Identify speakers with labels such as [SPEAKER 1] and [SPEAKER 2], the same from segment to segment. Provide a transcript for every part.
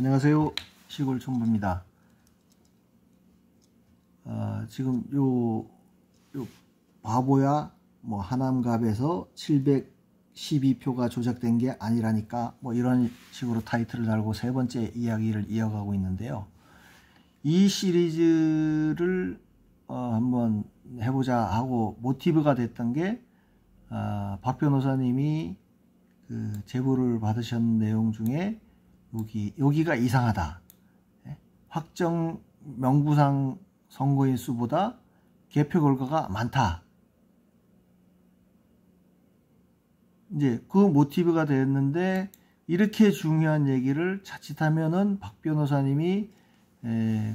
[SPEAKER 1] 안녕하세요 시골 총부입니다 아, 지금 요, 요 바보야 뭐 하남갑에서 712표가 조작된 게 아니라니까 뭐 이런 식으로 타이틀을 달고 세 번째 이야기를 이어가고 있는데요 이 시리즈를 어, 한번 해보자 하고 모티브가 됐던 게 어, 박 변호사님이 그 제보를 받으신 셨 내용 중에 여기 여기가 이상하다. 예? 확정 명부상 선거인 수보다 개표 결과가 많다. 이제 그 모티브가 됐는데 이렇게 중요한 얘기를 자칫하면은 박 변호사님이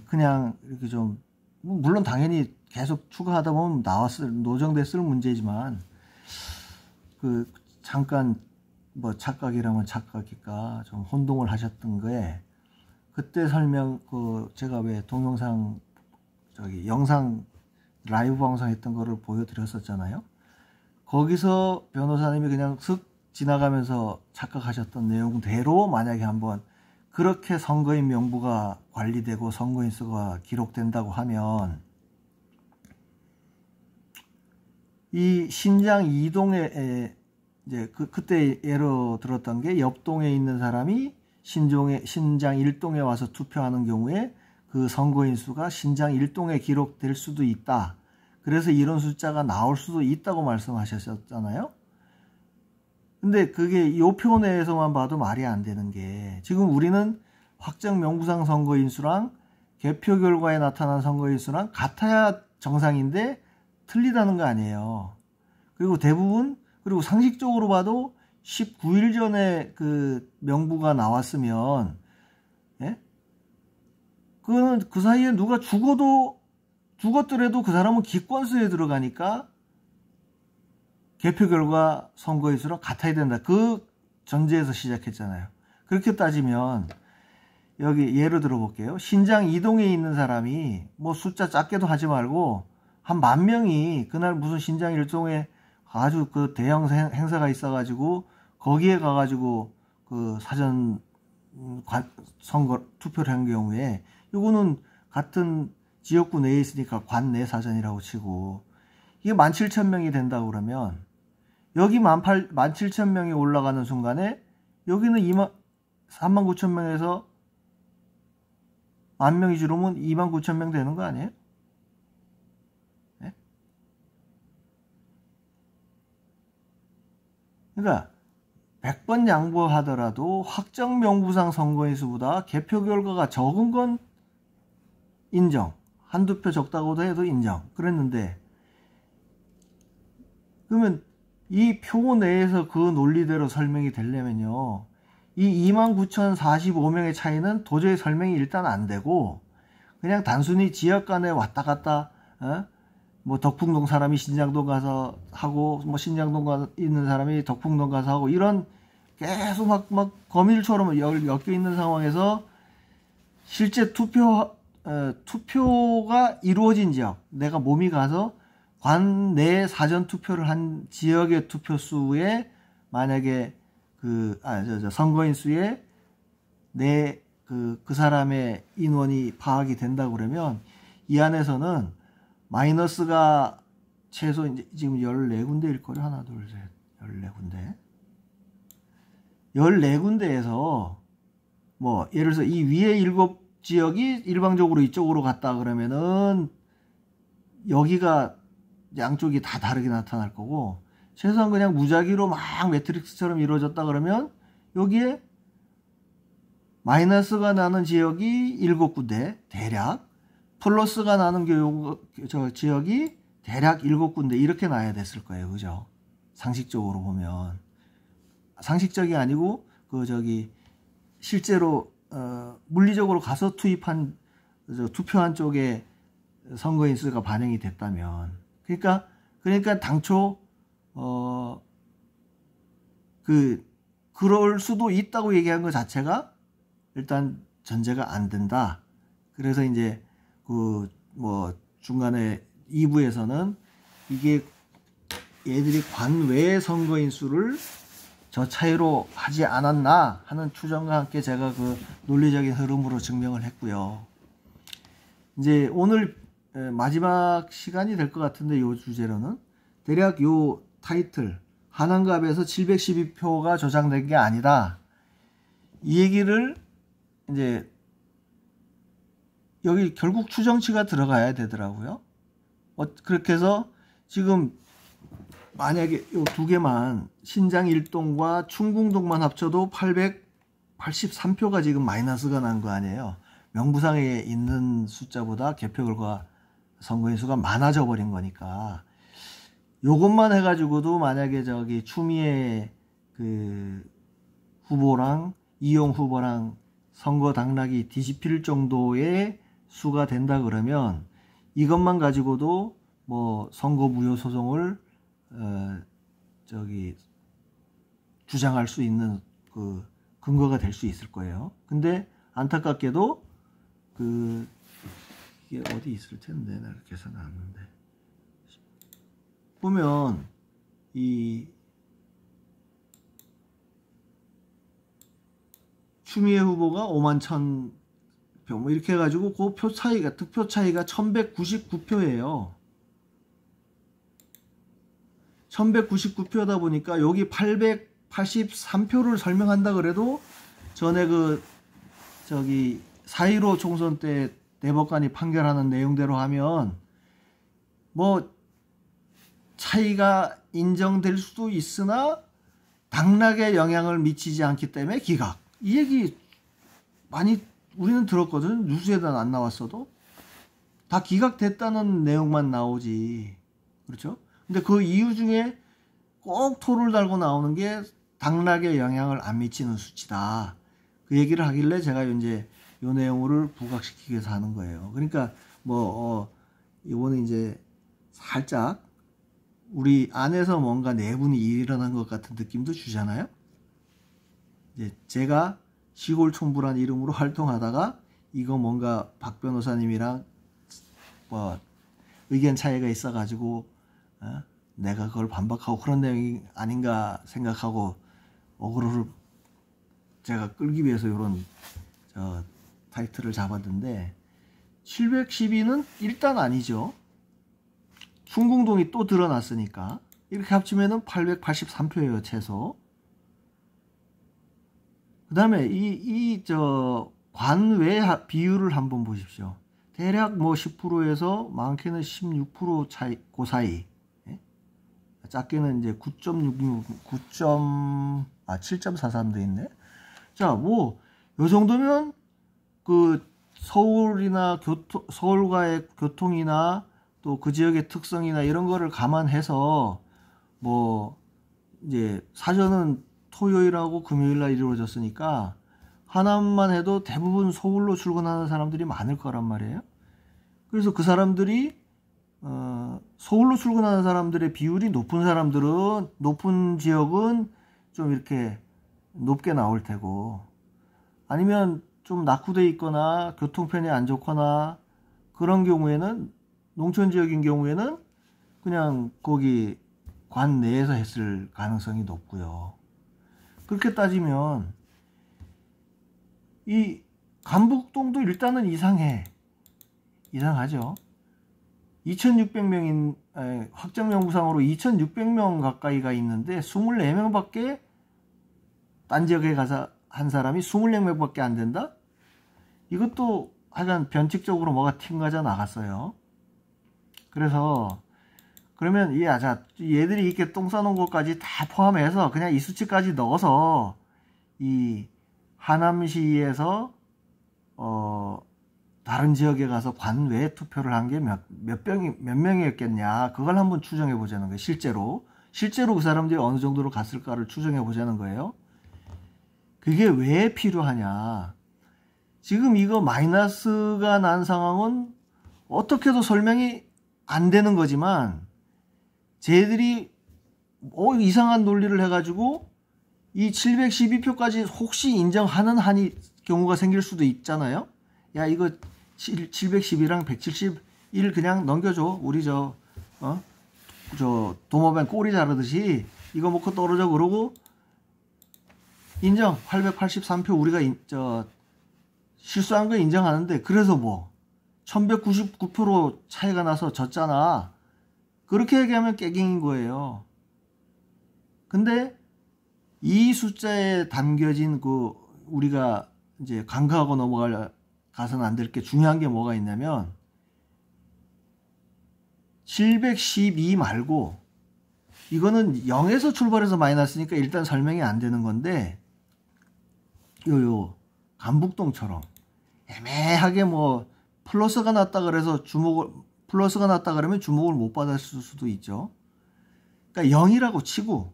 [SPEAKER 1] 그냥 이렇게 좀 뭐 물론 당연히 계속 추가하다 보면 나왔을 노정됐을 문제지만 그 잠깐 뭐 착각이라면 착각일까 좀 혼동을 하셨던 거에 그때 설명 그 제가 왜 동영상 저기 영상 라이브 방송했던 거를 보여드렸었잖아요. 거기서 변호사님이 그냥 슥 지나가면서 착각하셨던 내용대로 만약에 한번 그렇게 선거인 명부가 관리되고 선거인 수가 기록된다고 하면 이 신장 이동에 이제 그, 그때 예로 들었던 게 옆동에 있는 사람이 신종에, 신장 1동에 와서 투표하는 경우에 그 선거인 수가 신장 1동에 기록될 수도 있다. 그래서 이런 숫자가 나올 수도 있다고 말씀하셨잖아요. 근데 그게 요표 내에서만 봐도 말이 안 되는 게 지금 우리는 확정 명부상 선거인 수랑 개표 결과에 나타난 선거인 수랑 같아야 정상인데 틀리다는 거 아니에요. 그리고 대부분 그리고 상식적으로 봐도 19일 전에 그 명부가 나왔으면 예? 그는 그 사이에 누가 죽어도 죽었더라도 그 사람은 기권수에 들어가니까 개표 결과 선거의 수랑 같아야 된다. 그 전제에서 시작했잖아요. 그렇게 따지면 여기 예를 들어볼게요. 신장 이동에 있는 사람이 뭐 숫자 작게도 하지 말고 한 만 명이 그날 무슨 신장 일종의 아주 그 대형 행사가 있어가지고 거기에 가가지고 그 사전 음, 선거 투표를 한 경우에 이거는 같은 지역구 내에 있으니까 관내 사전이라고 치고 이게 17,000명이 된다고 그러면 여기 18, 17,000명이 올라가는 순간에 여기는 2만 39,000명에서 만 명이 줄으면 29,000명 되는 거 아니에요? 그러니까 100번 양보하더라도 확정 명부상 선거인수보다 개표 결과가 적은 건 인정. 한두 표 적다고도 해도 인정. 그랬는데 그러면 이표본 내에서 그 논리대로 설명이 되려면요. 이 29,045명의 차이는 도저히 설명이 일단 안 되고 그냥 단순히 지역 간에 왔다 갔다 어? 뭐 덕풍동 사람이 신장동 가서 하고 뭐 신장동 가 있는 사람이 덕풍동 가서 하고 이런 계속 막, 막 거밀처럼 엮여 있는 상황에서 실제 투표 어, 투표가 이루어진 지역 내가 몸이 가서 관내 사전 투표를 한 지역의 투표 수에 만약에 그 아저 저 선거인 수에 내그그 그 사람의 인원이 파악이 된다 그러면 이 안에서는 마이너스가 최소 이제 지금 14군데일 거예요. 하나, 둘, 셋. 14군데. 14군데에서 뭐 예를 들어서 이 위에 일곱 지역이 일방적으로 이쪽으로 갔다 그러면은 여기가 양쪽이 다 다르게 나타날 거고 최소한 그냥 무작위로 막 매트릭스처럼 이루어졌다 그러면 여기에 마이너스가 나는 지역이 7 군데 대략 플러스가 나는 교육 저 지역이 대략 7군데 이렇게 나야 됐을 거예요. 그죠? 상식적으로 보면 상식적이 아니고 그 저기 실제로 어 물리적으로 가서 투입한 투표한 쪽에 선거인 수가 반영이 됐다면 그러니까 그러니까 당초 어그 그럴 수도 있다고 얘기한 것 자체가 일단 전제가 안 된다. 그래서 이제 그뭐 중간에 2부에서는 이게 얘들이 관외 선거인 수를 저 차이로 하지 않았나 하는 추정과 함께 제가 그 논리적인 흐름으로 증명을 했고요. 이제 오늘 마지막 시간이 될 것 같은데 요 주제로는 대략 요 타이틀 한한갑에서 712표가 저장된 게 아니다. 이 얘기를 이제 여기 결국 추정치가 들어가야 되더라고요. 어, 그렇게 해서 지금 만약에 이 두 개만 신장 1동과 충궁동만 합쳐도 883표가 지금 마이너스가 난 거 아니에요. 명부상에 있는 숫자보다 개표 결과 선거인 수가 많아져 버린 거니까 요것만 해가지고도 만약에 저기 추미애 그 후보랑 이용 후보랑 선거 당락이 뒤집힐 정도의 수가 된다 그러면 이것만 가지고도 뭐 선거 무효 소송을 어, 저기 주장할 수 있는 그 근거가 될 수 있을 거예요. 근데 안타깝게도 그 이게 어디 있을 텐데 나 계산 안 하는데 보면 이 추미애 후보가 5만 1천 표뭐 이렇게 해가지고 그 표 차이가 득표 차이가 1199표예요. 1199표다 보니까 여기 883표를 설명한다 그래도 전에 그 저기 사1로 총선 때 대법관이 판결하는 내용대로 하면 뭐 차이가 인정될 수도 있으나 당락에 영향을 미치지 않기 때문에 기각 이 얘기 많이 우리는 들었거든. 뉴스에다 안 나왔어도 다 기각됐다는 내용만 나오지. 그렇죠? 근데 그 이유 중에 꼭 토를 달고 나오는 게 당락에 영향을 안 미치는 수치다. 그 얘기를 하길래 제가 이제 요 내용을 부각시키기 위해서 하는 거예요. 그러니까 뭐 어, 이번에 이제 살짝 우리 안에서 뭔가 내분이 일어난 것 같은 느낌도 주잖아요. 이제 제가 시골총부란 이름으로 활동하다가 이거 뭔가 박 변호사님이랑 뭐 의견 차이가 있어가지고 어? 내가 그걸 반박하고 그런 내용이 아닌가 생각하고 어그로를 제가 끌기 위해서 이런 저 타이틀을 잡았는데 712는 일단 아니죠. 중공동이 또 드러났으니까 이렇게 합치면 883표예요 최소. 그 다음에 이, 이, 저, 관외 비율을 한번 보십시오. 대략 뭐 10%에서 많게는 16% 차이, 그 사이. 예? 작게는 이제 9.66, 9. 아, 7.43도 있네. 자, 뭐, 요 정도면 그 서울이나 교통, 서울과의 교통이나 또 그 지역의 특성이나 이런 거를 감안해서 뭐, 이제 사전은 토요일하고 금요일 날 이루어졌으니까 하나만 해도 대부분 서울로 출근하는 사람들이 많을 거란 말이에요. 그래서 그 사람들이 어, 서울로 출근하는 사람들의 비율이 높은 사람들은 높은 지역은 좀 이렇게 높게 나올 테고 아니면 좀 낙후돼 있거나 교통편이 안 좋거나 그런 경우에는 농촌 지역인 경우에는 그냥 거기 관 내에서 했을 가능성이 높고요. 그렇게 따지면 이 간북동도 일단은 이상해. 이상하죠. 2600명인 확정명구상으로 2600명 가까이가 있는데 24명밖에 딴 지역에 가서 한 사람이 24명밖에 안 된다? 이것도 하여간 변칙적으로 뭐가 튕가져 나갔어요. 그래서 그러면 이 아자 얘들이 이렇게 똥 싸놓은 것까지 다 포함해서 그냥 이 수치까지 넣어서 이 하남시에서 어 다른 지역에 가서 관외 투표를 한 게 몇몇 몇이몇 명이었겠냐 그걸 한번 추정해 보자는 거예요 실제로 실제로 그 사람들이 어느 정도로 갔을까를 추정해 보자는 거예요 그게 왜 필요하냐 지금 이거 마이너스가 난 상황은 어떻게도 설명이 안 되는 거지만 쟤들이 어, 이상한 논리를 해가지고 이 712표까지 혹시 인정하는 한이 경우가 생길 수도 있잖아요. 야 이거 7, 1 2랑171 그냥 넘겨줘. 우리 저 어? 저 도모뱀 꼬리 자르듯이 이거 먹고 떨어져 그러고 인정 883표 우리가 인, 저 실수한 거 인정하는데 그래서 뭐 1199표로 차이가 나서 졌잖아. 그렇게 얘기하면 깨갱인 거예요. 근데 이 숫자에 담겨진 그 우리가 이제 간과하고 넘어갈 가서는 안 될 게 중요한 게 뭐가 있냐면 712 말고 이거는 0에서 출발해서 마이너스니까 일단 설명이 안 되는 건데 요요 간북동처럼 애매하게 뭐 플러스가 났다 그래서 주목을 플러스가 났다 그러면 주목을 못 받았을 수도 있죠. 그러니까 0이라고 치고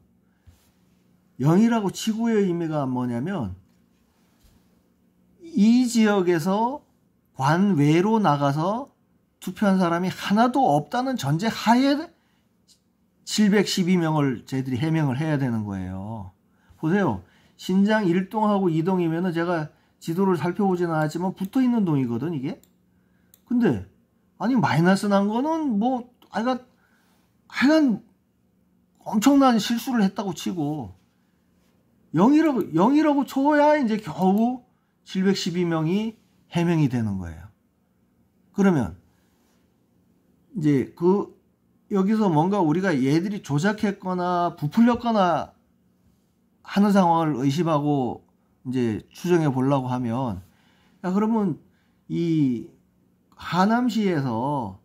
[SPEAKER 1] 0이라고 치고의 의미가 뭐냐면 이 지역에서 관외로 나가서 투표한 사람이 하나도 없다는 전제 하에 712명을 저희들이 해명을 해야 되는 거예요. 보세요. 신장 1동하고 2동이면 제가 지도를 살펴보지는 않았지만 붙어 있는 동이거든, 이게. 근데 아니 마이너스 난 거는 뭐 하여간 하여간 엄청난 실수를 했다고 치고 0이라고 0이라고 쳐야 이제 겨우 712명이 해명이 되는 거예요. 그러면 이제 그 여기서 뭔가 우리가 얘들이 조작했거나 부풀렸거나 하는 상황을 의심하고 이제 추정해 보려고 하면 야 그러면 이 하남시에서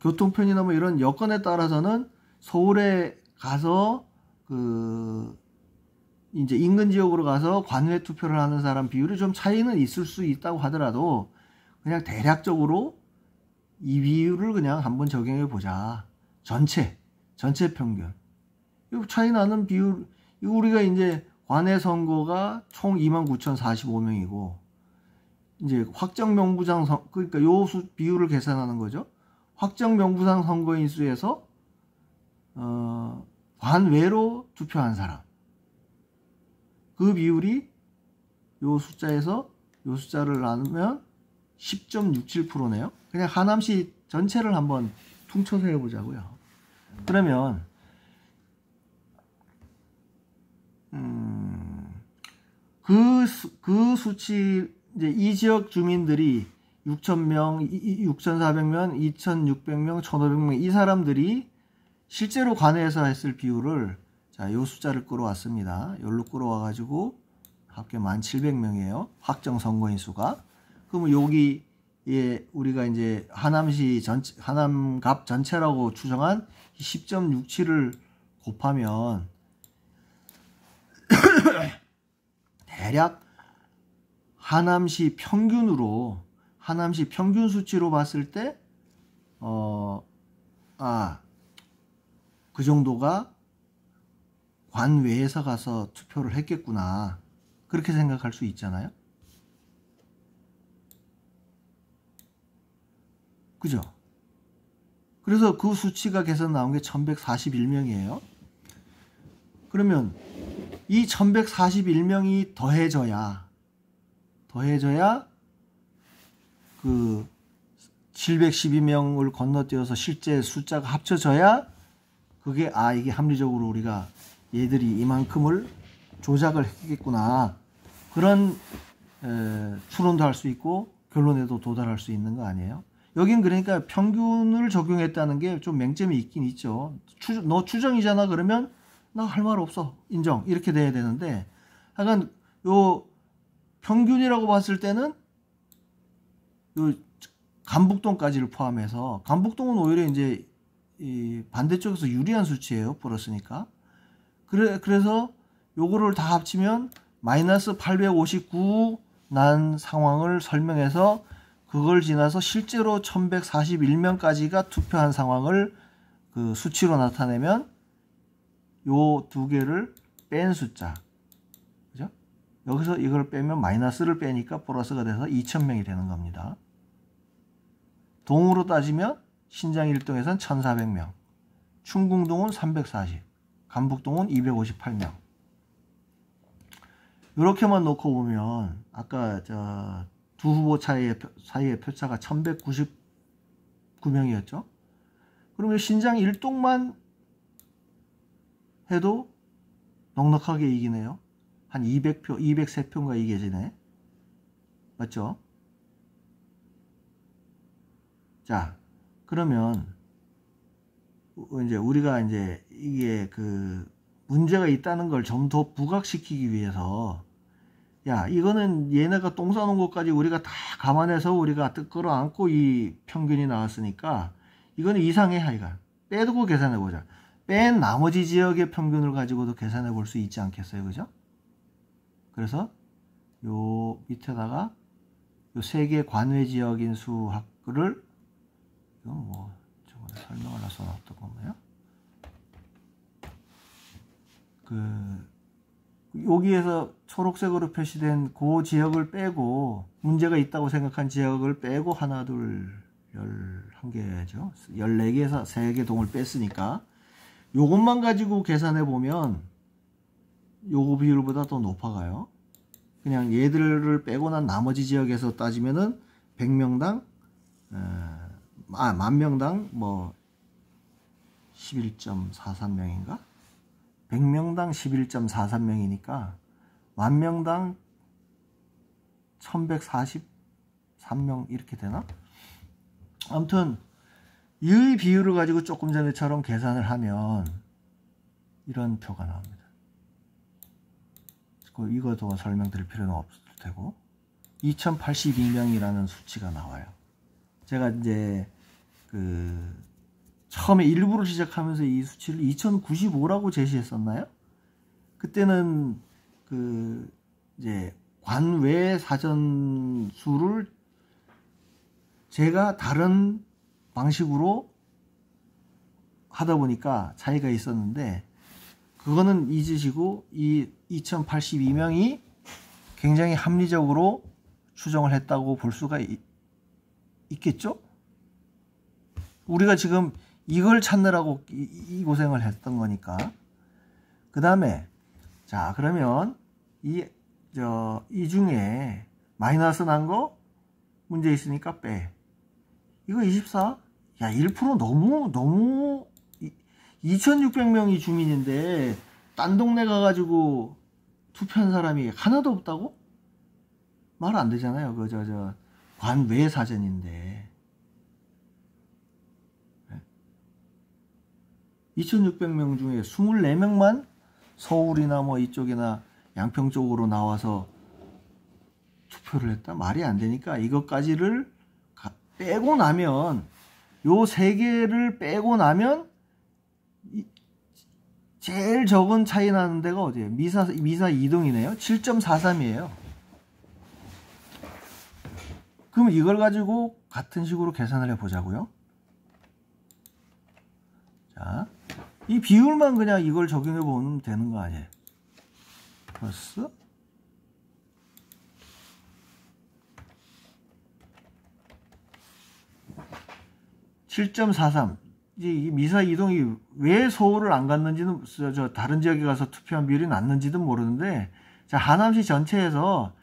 [SPEAKER 1] 교통편이나 뭐 이런 여건에 따라서는 서울에 가서 그 이제 인근 지역으로 가서 관외 투표를 하는 사람 비율이 좀 차이는 있을 수 있다고 하더라도 그냥 대략적으로 이 비율을 그냥 한번 적용해 보자. 전체 전체 평균. 이 차이 나는 비율 우리가 이제 관외 선거가 총 29,045명이고 이제 확정 명부장 선 그러니까 요 수, 비율을 계산하는 거죠. 확정 명부장 선거인 수에서 어, 관외로 투표한 사람 그 비율이 요 숫자에서 요 숫자를 나누면 10.67%네요. 그냥 하남시 전체를 한번 퉁쳐서 해보자고요. 그러면 음, 그, 그 수치 이제 이 지역 주민들이 6,000명, 6,400명, 2,600명, 1,500명 이 사람들이 실제로 관에서 했을 비율을 자, 요 숫자를 끌어왔습니다. 열로 끌어와 가지고 합계 1,700명이에요. 확정 선거인 수가. 그러면 여기 에 예, 우리가 이제 하남시 전체, 하남갑 전체라고 추정한 10.67을 곱하면 대략 하남시 평균으로 하남시 평균 수치로 봤을 때 어 아 그 정도가 관외에서 가서 투표를 했겠구나 그렇게 생각할 수 있잖아요. 그죠? 그래서 그 수치가 계산 나온 게 1141명이에요. 그러면 이 1141명이 더해져야 더해져야 그 712명을 건너뛰어서 실제 숫자가 합쳐져야 그게 아 이게 합리적으로 우리가 얘들이 이만큼을 조작을 했겠구나 그런 에, 추론도 할 수 있고 결론에도 도달할 수 있는 거 아니에요? 여긴 그러니까 평균을 적용했다는 게 좀 맹점이 있긴 있죠. 추, 너 추정이잖아 그러면 나 할 말 없어 인정 이렇게 돼야 되는데 하여간요 평균이라고 봤을 때는 요 그 간북동까지를 포함해서 간북동은 오히려 이제 이 반대쪽에서 유리한 수치예요 벌었으니까 그래 그래서 요거를 다 합치면 마이너스 859 난 상황을 설명해서 그걸 지나서 실제로 1141명까지가 투표한 상황을 그 수치로 나타내면 요 두 개를 뺀 숫자 여기서 이걸 빼면 마이너스를 빼니까 플러스가 돼서 2,000명이 되는 겁니다. 동으로 따지면 신장 1동에선 1,400명, 충궁동은 340, 간북동은 258명. 이렇게만 놓고 보면 아까 저두 후보 차이의, 사이의 표차가 1,199명이었죠. 그러면 신장 1동만 해도 넉넉하게 이기네요. 한 200표, 203표인가 이게 지네. 맞죠? 자, 그러면 이제 우리가 이제 이게 그 문제가 있다는 걸 좀 더 부각시키기 위해서 야 이거는 얘네가 똥 싸놓은 것까지 우리가 다 감안해서 우리가 끌어안고 이 평균이 나왔으니까 이거는 이상해 하여간 빼두고 계산해 보자 뺀 나머지 지역의 평균을 가지고도 계산해 볼 수 있지 않겠어요 그죠? 그래서 요 밑에다가 요 세개 관외 지역인 수학을 이건 뭐 저번에 설명을 해서 놨던 건가요? 그 여기에서 초록색으로 표시된 그 지역을 빼고 문제가 있다고 생각한 지역을 빼고 하나 둘 11개죠. 14개에서 3개 동을 뺐으니까 요것만 가지고 계산해 보면 요거 비율보다 더 높아가요. 그냥 얘들을 빼고 난 나머지 지역에서 따지면은 100명당 아, 만명당 뭐 11.43명인가? 100명당 11.43명이니까 만명당 1143명 이렇게 되나? 아무튼 이 비율을 가지고 조금 전에처럼 계산을 하면 이런 표가 나옵니다. 그 이거 더 설명드릴 필요는 없어도되고 2082명이라는 수치가 나와요. 제가 이제 그 처음에 일부를 시작하면서 이 수치를 2095라고 제시했었나요? 그때는 그 이제 관외 사전 수를 제가 다른 방식으로 하다 보니까 차이가 있었는데 그거는 잊으시고 이 2082명이 굉장히 합리적으로 추정을 했다고 볼 수가 있, 겠죠 우리가 지금 이걸 찾느라고 이, 이 고생을 했던 거니까. 그 다음에, 자, 그러면 이, 저, 이 중에 마이너스 난 거 문제 있으니까 빼. 이거 24? 야, 1% 너무, 너무 2,600명이 주민인데 딴 동네 가가지고 투표한 사람이 하나도 없다고? 말 안 되잖아요. 그저저 관외 사전인데 2,600명 중에 24명만 서울이나 뭐 이쪽이나 양평 쪽으로 나와서 투표를 했다 말이 안 되니까 이것까지를 빼고 나면 요 세 개를 빼고 나면 이, 제일 적은 차이 나는 데가 어디예요? 미사, 미사 2동이네요. 7.43이에요. 그럼 이걸 가지고 같은 식으로 계산을 해보자고요. 자, 이 비율만 그냥 이걸 적용해보면 되는 거 아니에요. 플러스 칠점사 이제 이 미사 이동이 왜 서울을 안 갔는지는 저, 다른 지역에 가서 투표한 비율이 낮는지도 모르는데 자 하남시 전체에서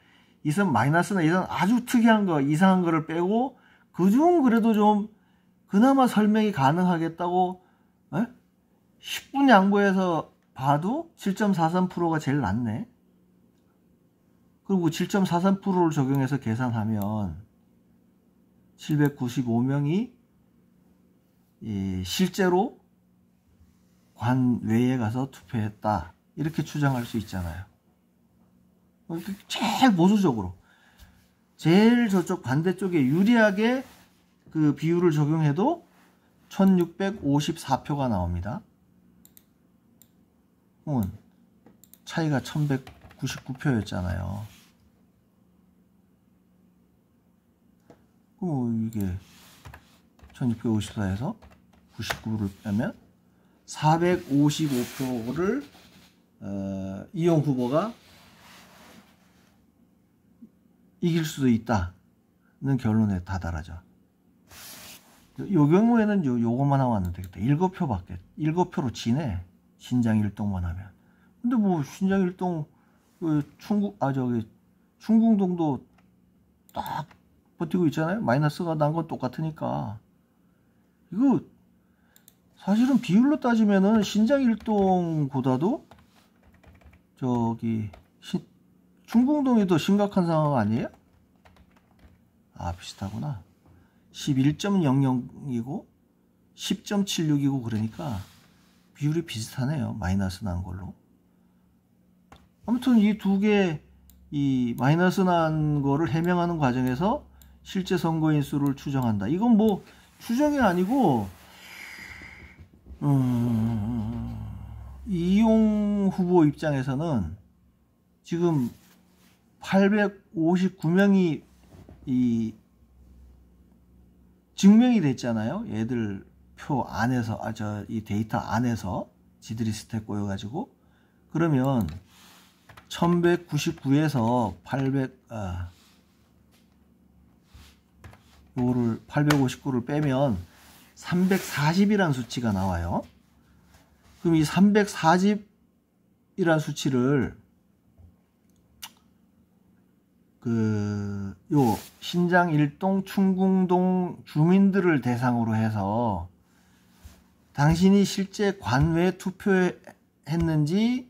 [SPEAKER 1] 이선 마이너스나 이선 아주 특이한 거 이상한 거를 빼고 그 중 그래도 좀 그나마 설명이 가능하겠다고 에? 예? 10분 양보해서 봐도 7.43%가 제일 낮네. 그리고 7.43%를 적용해서 계산하면 795명이 실제로 관외에 가서 투표했다 이렇게 추정할 수 있잖아요. 그러니까 제일 보수적으로 제일 저쪽 반대쪽에 유리하게 그 비율을 적용해도 1654표가 나옵니다. 응. 차이가 1199표였잖아요. 그럼 이게 1654에서 99를 빼면 455표를 어, 이용 후보가 이길 수도 있다는 결론에 다다라죠. 이 경우에는 요, 요것만 하면 안 되겠다. 7표 밖에, 7표로 지네. 신장 1동만 하면. 근데 뭐, 신장 1동 그, 충국, 아, 저기, 충궁동도 딱 버티고 있잖아요. 마이너스가 난 건 똑같으니까. 이거, 사실은 비율로 따지면은 신장일동보다도 저기 신, 중궁동이 더 심각한 상황 아니에요? 아 비슷하구나 11.00이고 10.76이고 그러니까 비율이 비슷하네요 마이너스 난 걸로 아무튼 이 두 개 이 마이너스 난 거를 해명하는 과정에서 실제 선거인 수를 추정한다 이건 뭐 추정이 아니고 음, 이용 후보 입장에서는 지금 859명이 이 증명이 됐잖아요. 얘들 표 안에서 아 저 이 데이터 안에서 지들이 스택 꼬여 가지고 그러면 1199에서 800 아, 요거를 859를 빼면 340이라는 수치가 나와요. 그럼 이 340이라는 수치를 그 요 신장 일동 충궁동 주민들을 대상으로 해서 당신이 실제 관외 투표했는지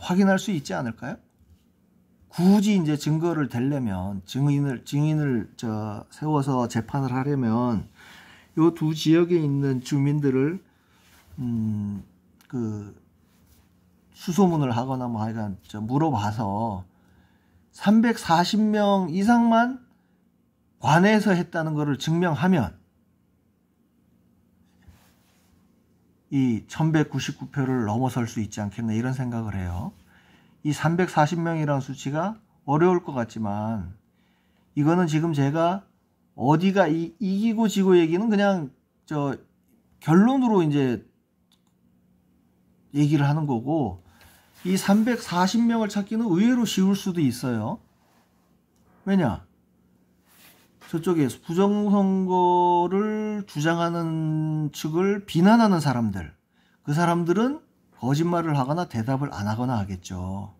[SPEAKER 1] 확인할 수 있지 않을까요? 굳이 이제 증거를 대려면 증인을 증인을 저 세워서 재판을 하려면 요 두 지역에 있는 주민들을 음그 수소문을 하거나 뭐 하여간 저 물어봐서 340명 이상만 관해서 했다는 것을 증명하면 이 1199표를 넘어설 수 있지 않겠나 이런 생각을 해요. 이 340명이라는 수치가 어려울 것 같지만 이거는 지금 제가 어디가 이, 이기고 지고 얘기는 그냥 저 결론으로 이제 얘기를 하는 거고 이 340명을 찾기는 의외로 쉬울 수도 있어요. 왜냐? 저쪽에 부정선거를 주장하는 측을 비난하는 사람들, 그 사람들은 거짓말을 하거나 대답을 안 하거나 하겠죠.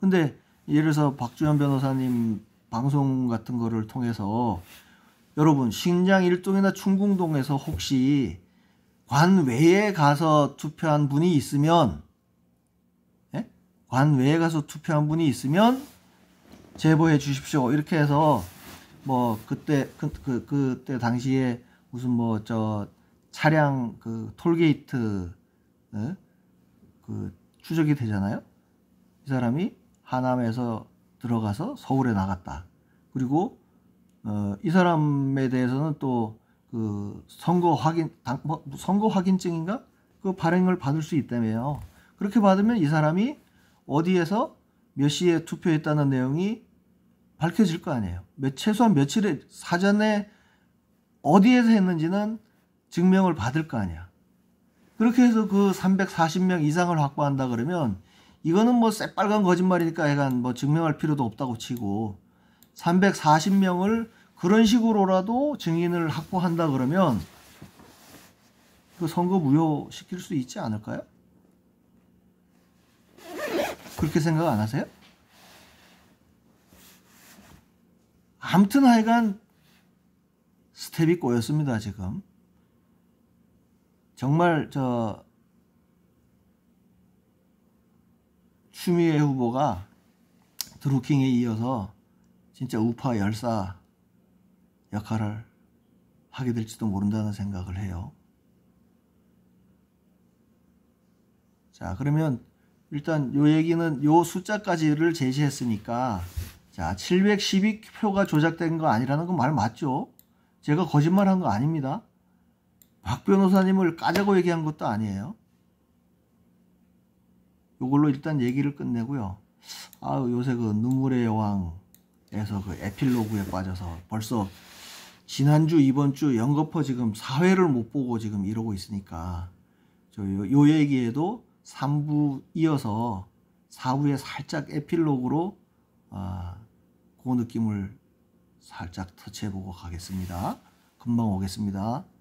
[SPEAKER 1] 근데 예를 들어서 박주현 변호사님 방송 같은 거를 통해서 여러분 식장 일동이나 충궁동에서 혹시 관 외에 가서 투표한 분이 있으면 예? 관 외에 가서 투표한 분이 있으면 제보해 주십시오. 이렇게 해서 뭐 그때 그, 그 그때 당시에 무슨 뭐 저 차량 그 톨게이트 예? 그 추적이 되잖아요. 이 사람이 하남에서 들어가서 서울에 나갔다. 그리고 어, 이 사람에 대해서는 또 그 선거 확인 당, 뭐, 선거 확인증인가 그 발행을 받을 수 있다며요. 그렇게 받으면 이 사람이 어디에서 몇 시에 투표했다는 내용이 밝혀질 거 아니에요. 최소한 며칠에 사전에 어디에서 했는지는 증명을 받을 거 아니야. 그렇게 해서 그 340명 이상을 확보한다 그러면 이거는 뭐 새빨간 거짓말이니까 약간 뭐 증명할 필요도 없다고 치고 340명을 그런 식으로라도 증인을 확보한다 그러면 그 선거 무효시킬 수 있지 않을까요? 그렇게 생각 안 하세요? 암튼 하여간 스텝이 꼬였습니다, 지금. 정말 저 추미애 후보가 드루킹에 이어서 진짜 우파 열사 역할을 하게 될지도 모른다는 생각을 해요. 자, 그러면 일단 요 얘기는 요 숫자까지를 제시했으니까 자, 712표가 조작된 거 아니라는 건 말 맞죠? 제가 거짓말한 거 아닙니다. 박 변호사님을 까자고 얘기한 것도 아니에요. 이걸로 일단 얘기를 끝내고요. 아 요새 그 눈물의 여왕에서 그 에필로그에 빠져서 벌써 지난주 이번주 연거퍼 지금 사회를 못 보고 지금 이러고 있으니까 저요 요 얘기에도 3부 이어서 4부에 살짝 에필로그로 아, 그 느낌을 살짝 터치해보고 가겠습니다. 금방 오겠습니다.